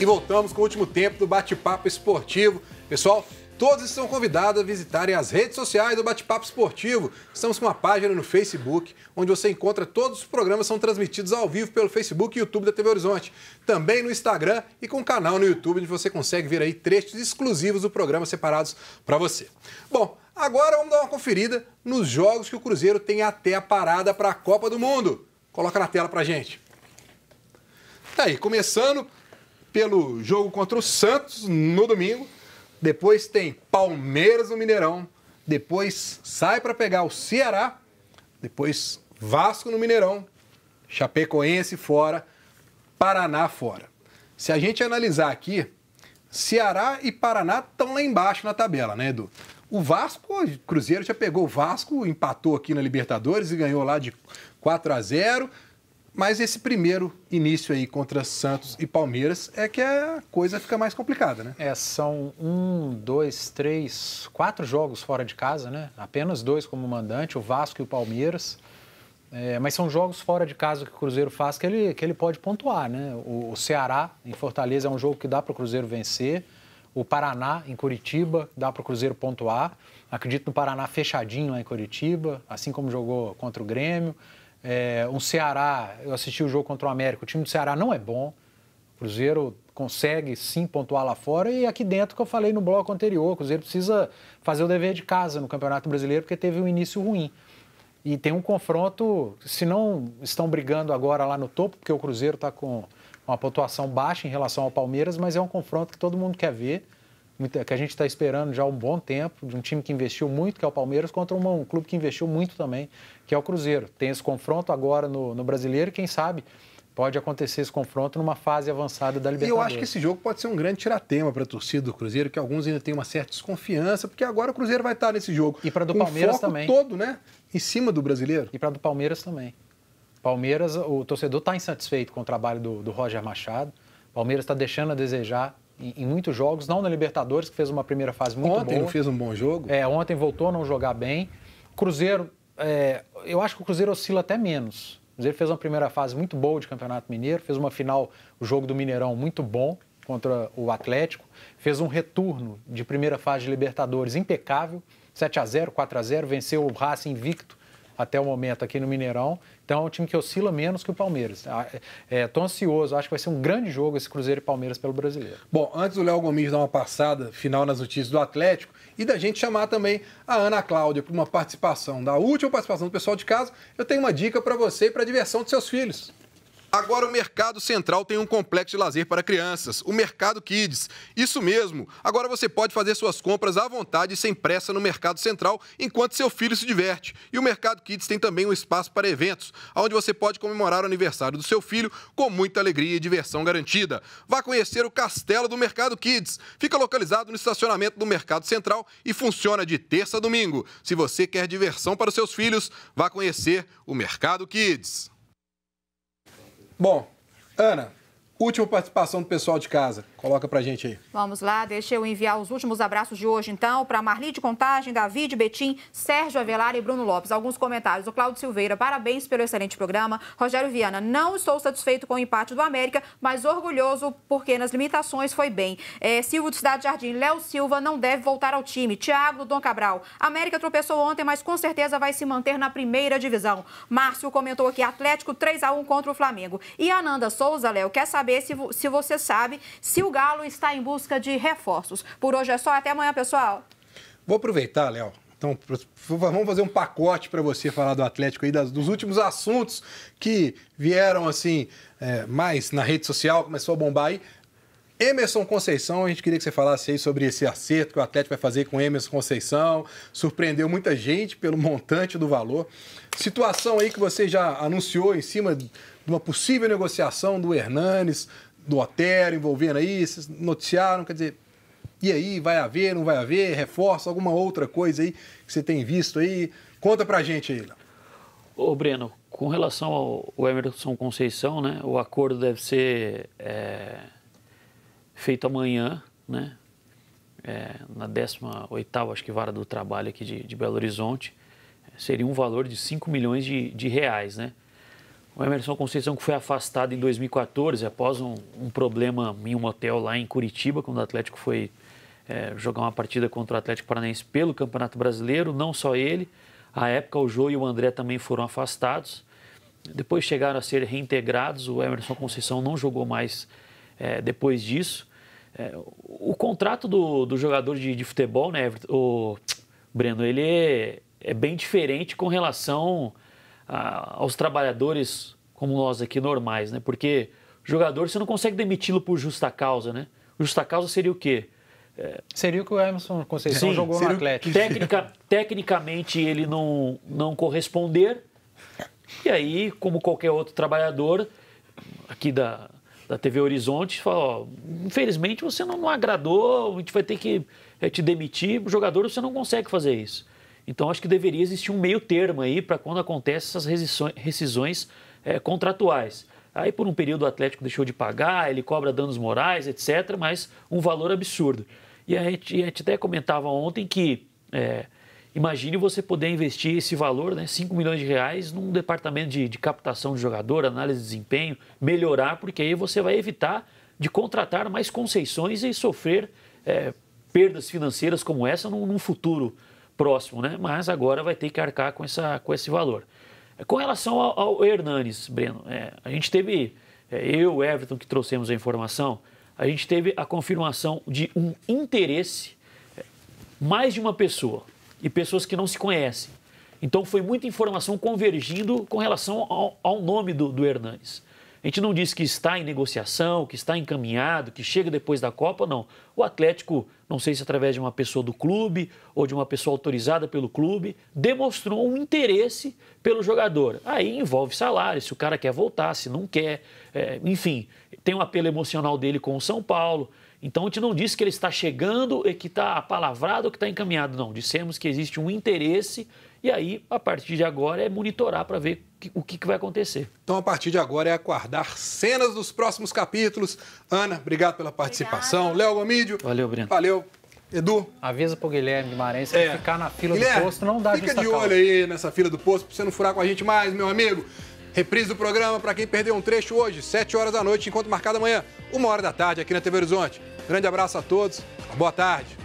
e voltamos com o último tempo do bate-papo esportivo. Pessoal, todos estão convidados a visitarem as redes sociais do Bate-Papo Esportivo. Estamos com uma página no Facebook, onde você encontra todos os programas são transmitidos ao vivo pelo Facebook e YouTube da TV Horizonte. Também no Instagram e com um canal no YouTube, onde você consegue ver aí trechos exclusivos do programa separados para você. Bom, agora vamos dar uma conferida nos jogos que o Cruzeiro tem até a parada para a Copa do Mundo. Coloca na tela para gente. Tá aí, começando pelo jogo contra o Santos no domingo. Depois tem Palmeiras no Mineirão. Depois sai para pegar o Ceará. Depois Vasco no Mineirão. Chapecoense fora. Paraná fora. Se a gente analisar aqui, Ceará e Paraná estão lá embaixo na tabela, né, Edu? O Vasco, o Cruzeiro já pegou o Vasco, empatou aqui na Libertadores e ganhou lá de 4 a 0. Mas esse primeiro início aí contra Santos e Palmeiras é que a coisa fica mais complicada, né? É, são um, dois, três, quatro jogos fora de casa, né? Apenas dois como mandante, o Vasco e o Palmeiras. É, mas são jogos fora de casa que o Cruzeiro faz que ele, que ele pode pontuar, né? O, o Ceará em Fortaleza é um jogo que dá para o Cruzeiro vencer. O Paraná em Curitiba dá para o Cruzeiro pontuar. Acredito no Paraná fechadinho lá em Curitiba, assim como jogou contra o Grêmio. É, um Ceará, eu assisti o jogo contra o América, o time do Ceará não é bom. O Cruzeiro consegue sim pontuar lá fora e aqui dentro que eu falei no bloco anterior, o Cruzeiro precisa fazer o dever de casa no Campeonato Brasileiro porque teve um início ruim. E tem um confronto, se não estão brigando agora lá no topo, porque o Cruzeiro está com uma pontuação baixa em relação ao Palmeiras, mas é um confronto que todo mundo quer ver que a gente está esperando já há um bom tempo, de um time que investiu muito, que é o Palmeiras, contra um, um clube que investiu muito também, que é o Cruzeiro. Tem esse confronto agora no, no Brasileiro, quem sabe pode acontecer esse confronto numa fase avançada da Libertadores. E eu acho que esse jogo pode ser um grande tiratema para a torcida do Cruzeiro, que alguns ainda têm uma certa desconfiança, porque agora o Cruzeiro vai estar nesse jogo. E para do Palmeiras foco também. todo, né? Em cima do brasileiro. E para do Palmeiras também. Palmeiras, o torcedor está insatisfeito com o trabalho do, do Roger Machado. Palmeiras está deixando a desejar em, em, muitos jogos, não na Libertadores, que fez uma primeira fase muito ontem boa. Ontem não fez um bom jogo. É, ontem voltou a não jogar bem. Cruzeiro, é, eu acho que o Cruzeiro oscila até menos. O Cruzeiro fez uma primeira fase muito boa de Campeonato Mineiro, fez uma final, o jogo do Mineirão, muito bom contra o Atlético, fez um retorno de primeira fase de Libertadores impecável, 7 a 0 4 a 0 venceu o Racing invicto até o momento aqui no Mineirão. Então é um time que oscila menos que o Palmeiras. Estou ah, é, é ansioso, acho que vai ser um grande jogo esse Cruzeiro e Palmeiras pelo brasileiro. Bom, antes do Léo Gomes dar uma passada final nas notícias do Atlético e da gente chamar também a Ana Cláudia para uma participação, da última participação do pessoal de casa, eu tenho uma dica para você e para a diversão dos seus filhos. Agora o Mercado Central tem um complexo de lazer para crianças, o Mercado Kids. Isso mesmo. Agora você pode fazer suas compras à vontade e sem pressa no Mercado Central enquanto seu filho se diverte. E o Mercado Kids tem também um espaço para eventos, onde você pode comemorar o aniversário do seu filho com muita alegria e diversão garantida. Vá conhecer o Castelo do Mercado Kids. Fica localizado no estacionamento do Mercado Central e funciona de terça a domingo. Se você quer diversão para os seus filhos, vá conhecer o Mercado Kids. Bom, Ana, Última participação do pessoal de casa. Coloca pra gente aí. Vamos lá, deixa eu enviar os últimos abraços de hoje, então, para Marli de Contagem, Davi de Betim, Sérgio Avelar e Bruno Lopes. Alguns comentários. O Cláudio Silveira, parabéns pelo excelente programa. Rogério Viana, não estou satisfeito com o empate do América, mas orgulhoso porque nas limitações foi bem. É, Silvio de Cidade Jardim, Léo Silva não deve voltar ao time. Tiago Dom Cabral, América tropeçou ontem, mas com certeza vai se manter na primeira divisão. Márcio comentou aqui, Atlético 3 a 1 contra o Flamengo. E Ananda Souza, Léo, quer saber saber se, se você sabe se o Galo está em busca de reforços. Por hoje é só, até amanhã, pessoal. Vou aproveitar, Léo. Então, vamos fazer um pacote para você falar do Atlético aí, das, dos últimos assuntos que vieram, assim, é, mais na rede social, começou a bombar aí. Emerson Conceição, a gente queria que você falasse aí sobre esse acerto que o Atlético vai fazer com Emerson Conceição. Surpreendeu muita gente pelo montante do valor. Situação aí que você já anunciou em cima de uma possível negociação do Hernanes, do Otero, envolvendo aí, vocês noticiaram, quer dizer, e aí, vai haver, não vai haver, reforça, alguma outra coisa aí que você tem visto aí? Conta pra gente aí, Léo. Ô, Breno, com relação ao Emerson Conceição, né, o acordo deve ser... É feito amanhã, né? É, na 18ª, acho que, Vara do Trabalho aqui de, de Belo Horizonte, seria um valor de 5 milhões de, de reais, né? O Emerson Conceição que foi afastado em 2014 após um, um, problema em um hotel lá em Curitiba, quando o Atlético foi é, jogar uma partida contra o Atlético Paranaense pelo Campeonato Brasileiro, não só ele, à época o Jô e o André também foram afastados. Depois chegaram a ser reintegrados, o Emerson Conceição não jogou mais é, depois disso. É, o contrato do, do jogador de, de, futebol, né, o Breno, ele é, é bem diferente com relação a, aos trabalhadores como nós aqui normais, né? Porque jogador você não consegue demiti-lo por justa causa, né? Justa causa seria o quê? É... Seria o que o Emerson Conceição Sim, jogou no Atlético. Técnica, tecnicamente ele não, não corresponder. E aí, como qualquer outro trabalhador aqui da, da TV Horizonte, falou: ó, infelizmente você não, não, agradou, a gente vai ter que é, te demitir, o jogador você não consegue fazer isso. Então acho que deveria existir um meio termo aí para quando acontecem essas rescisões é, contratuais. Aí por um período o Atlético deixou de pagar, ele cobra danos morais, etc., mas um valor absurdo. E a gente, a gente até comentava ontem que é, Imagine você poder investir esse valor, né, 5 milhões de reais, num departamento de, de captação de jogador, análise de desempenho, melhorar, porque aí você vai evitar de contratar mais conceições e sofrer é, perdas financeiras como essa num, num, futuro próximo, né? Mas agora vai ter que arcar com, essa, com esse valor. Com relação ao, ao Hernanes, Breno, é, a gente teve, é, eu, Everton, que trouxemos a informação, a gente teve a confirmação de um interesse, é, mais de uma pessoa, e pessoas que não se conhecem. Então foi muita informação convergindo com relação ao, ao nome do, do Hernandes. A gente não diz que está em negociação, que está encaminhado, que chega depois da Copa, não. O Atlético, não sei se através de uma pessoa do clube ou de uma pessoa autorizada pelo clube, demonstrou um interesse pelo jogador. Aí envolve salário, se o cara quer voltar, se não quer, é, enfim, tem um apelo emocional dele com o São Paulo. Então a gente não disse que ele está chegando e que está apalavrado ou que está encaminhado, não. Dissemos que existe um interesse e aí, a partir de agora, é monitorar para ver o que, que vai acontecer. Então, a partir de agora, é aguardar cenas dos próximos capítulos. Ana, obrigado pela participação. Léo Gomídio. Valeu, Breno. Valeu. Edu. Avisa pro Guilherme Guimarães que é. ficar na fila Guilherme, do posto não dá Fica de olho aí nessa fila do posto para você não furar com a gente mais, meu amigo. Reprise do programa para quem perdeu um trecho hoje, 7 horas da noite, enquanto marcado amanhã, 1 hora da tarde, aqui na TV Horizonte. Grande abraço a todos, boa tarde.